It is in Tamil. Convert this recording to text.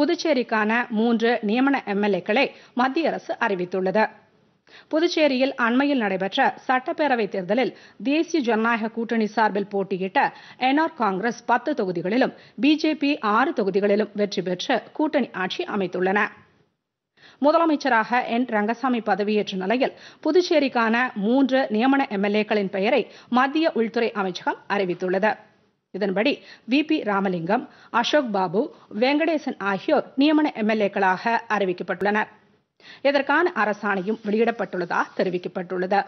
புதுச்சேரிக்கான மூன்று நியமன எம்எல்ஏக்களை மத்திய அரசு அறிவித்துள்ளது புதுச்சேரியில் அண்மையில் நடைபெற்ற சட்டப்பேரவை தேர்தலில் தேசிய ஜனநாயக கூட்டணி சார்பில் போட்டியிட்ட என்ஆர் காங்கிரஸ் பத்து தொகுதிகளிலும் பிஜேபி ஆறு தொகுதிகளிலும் வெற்றி பெற்று கூட்டணி ஆட்சி அமைத்துள்ளன முதலமைச்சராக என் ரங்கசாமி பதவியேற்ற நிலையில் புதுச்சேரிக்கான மூன்று நியமன எம்எல்ஏக்களின் பெயரை மத்திய உள்துறை அமைச்சகம் அறிவித்துள்ளது இதன்படி வி பி ராமலிங்கம் அசோக் பாபு வெங்கடேசன் ஆகியோர் நியமன எம்எல்ஏக்களாக அறிவிக்கப்பட்டுள்ளனர் இதற்கான அரசாணையும் வெளியிடப்பட்டுள்ளதாக தெரிவிக்கப்பட்டுள்ளது